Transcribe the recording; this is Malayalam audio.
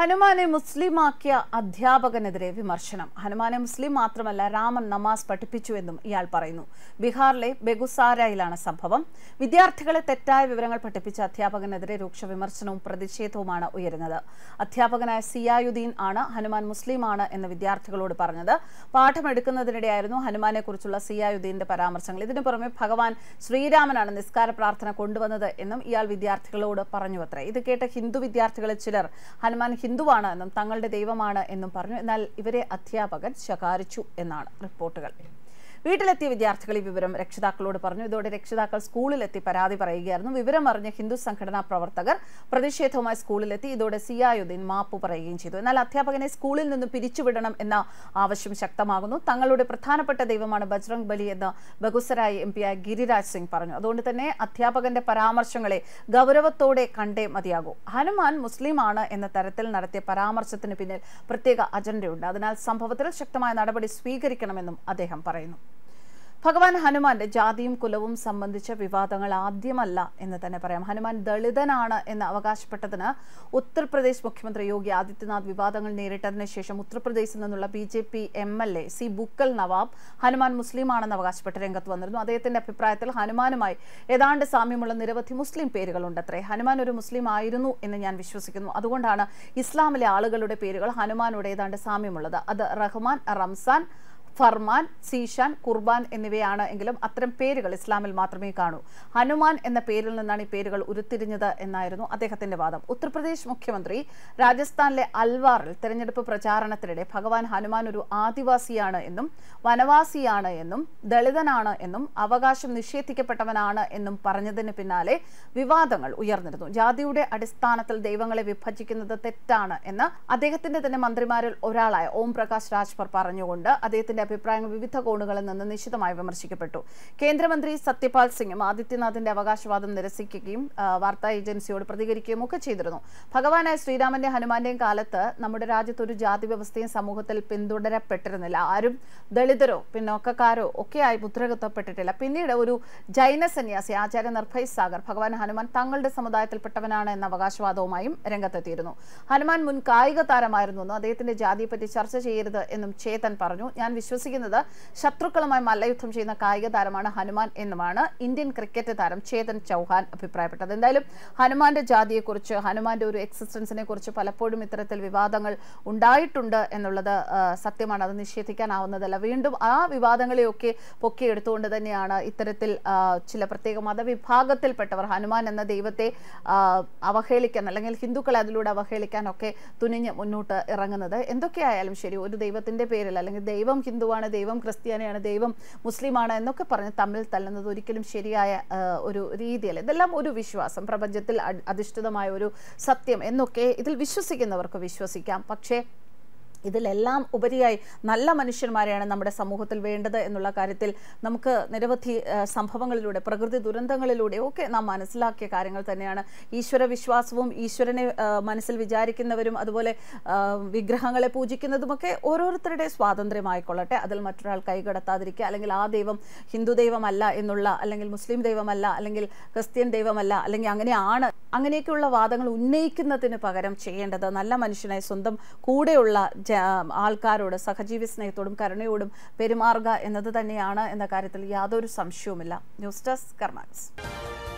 ഹനുമാനെ മുസ്ലിമാക്കിയ അധ്യാപകനെതിരെ വിമർശനം ഹനുമാനെ മുസ്ലിം മാത്രമല്ല രാമൻ നമാസ് എന്നും ഇയാൾ പറയുന്നു ബീഹാറിലെ ബെഗുസാരയിലാണ് സംഭവം വിദ്യാർത്ഥികളെ തെറ്റായ വിവരങ്ങൾ പഠിപ്പിച്ച അധ്യാപകനെതിരെ രൂക്ഷ വിമർശനവും പ്രതിഷേധവുമാണ് ഉയരുന്നത് അധ്യാപകനായ സിയായുദ്ദീൻ ആണ് ഹനുമാൻ മുസ്ലിമാണ് എന്ന് വിദ്യാർത്ഥികളോട് പറഞ്ഞത് പാഠമെടുക്കുന്നതിനിടെയായിരുന്നു ഹനുമാനെക്കുറിച്ചുള്ള സിയായുദ്ദീന്റെ പരാമർശങ്ങൾ ഇതിനു പുറമെ ഭഗവാൻ ശ്രീരാമനാണ് നിസ്കാര പ്രാർത്ഥന കൊണ്ടുവന്നത് എന്നും ഇയാൾ വിദ്യാർത്ഥികളോട് പറഞ്ഞു അത്ര ഇത് കേട്ട ഹിന്ദു വിദ്യാർത്ഥികളിൽ ചിലർ ഹനുമാൻ ഹിന്ദുവാണ് എന്നും തങ്ങളുടെ ദൈവമാണ് എന്നും പറഞ്ഞു എന്നാൽ ഇവരെ അധ്യാപകൻ ശകാരിച്ചു എന്നാണ് റിപ്പോർട്ടുകൾ വീട്ടിലെത്തിയ വിദ്യാർത്ഥികൾ ഈ വിവരം രക്ഷിതാക്കളോട് പറഞ്ഞു ഇതോടെ രക്ഷിതാക്കൾ സ്കൂളിലെത്തി പരാതി പറയുകയായിരുന്നു വിവരം അറിഞ്ഞ ഹിന്ദു സംഘടനാ പ്രവർത്തകർ പ്രതിഷേധവുമായി സ്കൂളിലെത്തി ഇതോടെ സിയായുദ്ദീൻ മാപ്പ് പറയുകയും ചെയ്തു എന്നാൽ അധ്യാപകനെ സ്കൂളിൽ നിന്ന് പിരിച്ചുവിടണം എന്ന ആവശ്യം ശക്തമാകുന്നു തങ്ങളുടെ പ്രധാനപ്പെട്ട ദൈവമാണ് ബജ്രംഗ് ബലി എന്ന് ബഗുസരായ എം പിയായ ഗിരിരാജ് സിംഗ് പറഞ്ഞു അതുകൊണ്ട് തന്നെ അധ്യാപകന്റെ പരാമർശങ്ങളെ ഗൗരവത്തോടെ കണ്ടേ മതിയാകൂ ഹനുമാൻ മുസ്ലിമാണ് എന്ന തരത്തിൽ നടത്തിയ പരാമർശത്തിന് പിന്നിൽ പ്രത്യേക അജണ്ടയുണ്ട് അതിനാൽ സംഭവത്തിൽ ശക്തമായ നടപടി സ്വീകരിക്കണമെന്നും അദ്ദേഹം പറയുന്നു ഭഗവാൻ ഹനുമാന്റെ ജാതിയും കുലവും സംബന്ധിച്ച വിവാദങ്ങൾ ആദ്യമല്ല എന്ന് തന്നെ പറയാം ഹനുമാൻ ദളിതനാണ് എന്ന് അവകാശപ്പെട്ടതിന് ഉത്തർപ്രദേശ് മുഖ്യമന്ത്രി യോഗി ആദിത്യനാഥ് വിവാദങ്ങൾ നേരിട്ടതിന് ശേഷം ഉത്തർപ്രദേശിൽ നിന്നുള്ള B J P M L A സി ബുക്കൽ നവാബ് ഹനുമാൻ മുസ്ലിമാണെന്ന് അവകാശപ്പെട്ട് രംഗത്ത് വന്നിരുന്നു അദ്ദേഹത്തിന്റെ അഭിപ്രായത്തിൽ ഹനുമാനുമായി ഏതാണ്ട് സാമ്യമുള്ള നിരവധി മുസ്ലിം പേരുകളുണ്ട് അത്രേ ഹനുമാൻ ഒരു മുസ്ലിം ആയിരുന്നു എന്ന് ഞാൻ വിശ്വസിക്കുന്നു അതുകൊണ്ടാണ് ഇസ്ലാമിലെ ആളുകളുടെ പേരുകൾ ഹനുമാനോട് ഏതാണ്ട് സാമ്യമുള്ളത് അത് റഹ്മാൻ റംസാൻ ഫർമാൻ സീഷാൻ കുർബാൻ എന്നിവയാണ് എങ്കിലും അത്തരം പേരുകൾ ഇസ്ലാമിൽ മാത്രമേ കാണൂ ഹനുമാൻ എന്ന പേരിൽ നിന്നാണ് ഈ പേരുകൾ ഉരുത്തിരിഞ്ഞത് എന്നായിരുന്നു അദ്ദേഹത്തിന്റെ വാദം ഉത്തർപ്രദേശ് മുഖ്യമന്ത്രി രാജസ്ഥാനിലെ അൽവാറിൽ തെരഞ്ഞെടുപ്പ് പ്രചാരണത്തിനിടെ ഭഗവാൻ ഹനുമാൻ ഒരു ആദിവാസിയാണ് എന്നും വനവാസിയാണ് എന്നും ദളിതനാണ് എന്നും അവകാശം നിഷേധിക്കപ്പെട്ടവനാണ് എന്നും പറഞ്ഞതിന് പിന്നാലെ വിവാദങ്ങൾ ഉയർന്നിരുന്നു ജാതിയുടെ അടിസ്ഥാനത്തിൽ ദൈവങ്ങളെ വിഭജിക്കുന്നത് തെറ്റാണ് എന്ന് അദ്ദേഹത്തിന്റെ തന്നെ മന്ത്രിമാരിൽ ഒരാളായ ഓം പ്രകാശ് രാജ്ഭർ പറഞ്ഞുകൊണ്ട് അദ്ദേഹത്തിന്റെ അഭിപ്രായങ്ങൾ വിവിധ കോണുകളിൽ നിന്ന് നിശിതമായി വിമർശിക്കപ്പെട്ടു കേന്ദ്രമന്ത്രി സത്യപാൽ സിംഗും ആദിത്യനാഥിന്റെ അവകാശവാദം നിരസിക്കുകയും വാർത്താ ഏജൻസിയോട് പ്രതികരിക്കുകയും ഒക്കെ ചെയ്തിരുന്നു ഭഗവാനായ ശ്രീരാമന്റെ ഹനുമാന്റെയും കാലത്ത് നമ്മുടെ രാജ്യത്ത് ഒരു ജാതി വ്യവസ്ഥയും സമൂഹത്തിൽ പിന്തുടരപ്പെട്ടിരുന്നില്ല ആരും ദളിതരോ പിന്നോക്കക്കാരോ ഒക്കെയായി മുദ്രകുത്തപ്പെട്ടിട്ടില്ല പിന്നീട് ഒരു ജൈന സന്യാസി ആചാര്യ നിർഭയ് സാഗർ ഭഗവാൻ ഹനുമാൻ തങ്ങളുടെ സമുദായത്തിൽപ്പെട്ടവനാണ് എന്ന അവകാശവാദവുമായും രംഗത്തെത്തിയിരുന്നു ഹനുമാൻ മുൻ കായിക താരമായിരുന്നു അദ്ദേഹത്തിന്റെ ജാതിയെപ്പറ്റി ചർച്ച ചെയ്യരുത് എന്നും ചേതൻ പറഞ്ഞു ഞാൻ വിശ്വസിക്കുന്നത് ശത്രുക്കളുമായി മല്ലയുദ്ധം ചെയ്യുന്ന കായിക താരമാണ് ഹനുമാൻ എന്നുമാണ് ഇന്ത്യൻ ക്രിക്കറ്റ് താരം ചേതൻ ചൗഹാൻ അഭിപ്രായപ്പെട്ടത് എന്തായാലും ഹനുമാന്റെ ജാതിയെക്കുറിച്ച് ഹനുമാന്റെ ഒരു എക്സിസ്റ്റൻസിനെ കുറിച്ച് പലപ്പോഴും ഇത്തരത്തിൽ വിവാദങ്ങൾ ഉണ്ടായിട്ടുണ്ട് എന്നുള്ളത് സത്യമാണ് അത് നിഷേധിക്കാനാവുന്നതല്ല വീണ്ടും ആ വിവാദങ്ങളെയൊക്കെ പൊക്കിയെടുത്തുകൊണ്ട് തന്നെയാണ് ഇത്തരത്തിൽ ചില പ്രത്യേക മതവിഭാഗത്തിൽപ്പെട്ടവർ ഹനുമാൻ എന്ന ദൈവത്തെ അവഹേളിക്കാൻ അല്ലെങ്കിൽ ഹിന്ദുക്കളെ അതിലൂടെ അവഹേളിക്കാനൊക്കെ തുനിഞ്ഞ് മുന്നോട്ട് ഇറങ്ങുന്നത് എന്തൊക്കെയായാലും ശരി ഒരു ദൈവത്തിന്റെ പേരിൽ അല്ലെങ്കിൽ ദൈവം ഹിന്ദുവാണ് ദൈവം ക്രിസ്ത്യാനിയാണ് ദൈവം മുസ്ലിമാണ് എന്നൊക്കെ പറഞ്ഞ് തമ്മിൽ തല്ലുന്നത് ഒരിക്കലും ശരിയായ ഒരു രീതിയല്ല ഇതെല്ലാം ഒരു വിശ്വാസം പ്രപഞ്ചത്തിൽ അധിഷ്ഠിതമായ ഒരു സത്യം എന്നൊക്കെ ഇതിൽ വിശ്വസിക്കുന്നവർക്ക് വിശ്വസിക്കാം പക്ഷേ ഇതിലെല്ലാം ഉപരിയായി നല്ല മനുഷ്യന്മാരെയാണ് നമ്മുടെ സമൂഹത്തിൽ വേണ്ടത് എന്നുള്ള കാര്യത്തിൽ നമുക്ക് നിരവധി സംഭവങ്ങളിലൂടെ പ്രകൃതി ദുരന്തങ്ങളിലൂടെ ഒക്കെ നാം മനസ്സിലാക്കിയ കാര്യങ്ങൾ തന്നെയാണ് ഈശ്വര വിശ്വാസവും ഈശ്വരനെ മനസ്സിൽ വിചാരിക്കുന്നവരും അതുപോലെ വിഗ്രഹങ്ങളെ പൂജിക്കുന്നതുമൊക്കെ ഓരോരുത്തരുടെ സ്വാതന്ത്ര്യമായിക്കൊള്ളട്ടെ അതിൽ മറ്റൊരാൾ കൈകടത്താതിരിക്കുക അല്ലെങ്കിൽ ആ ദൈവം ഹിന്ദു ദൈവമല്ല എന്നുള്ള അല്ലെങ്കിൽ മുസ്ലിം ദൈവമല്ല അല്ലെങ്കിൽ ക്രിസ്ത്യൻ ദൈവമല്ല അല്ലെങ്കിൽ അങ്ങനെയാണ് അങ്ങനെയൊക്കെയുള്ള വാദങ്ങൾ ഉന്നയിക്കുന്നതിന് പകരം ചെയ്യേണ്ടത് നല്ല മനുഷ്യനെ സ്വന്തം കൂടെയുള്ള ആൾക്കാരോട് സഹജീവി സ്നേഹത്തോടും കരുണയോടും പെരുമാറുക എന്നത് തന്നെയാണ് എന്ന കാര്യത്തിൽ യാതൊരു സംശയവുമില്ല ന്യൂസ് ഡെസ്ക് കർമാക്സ്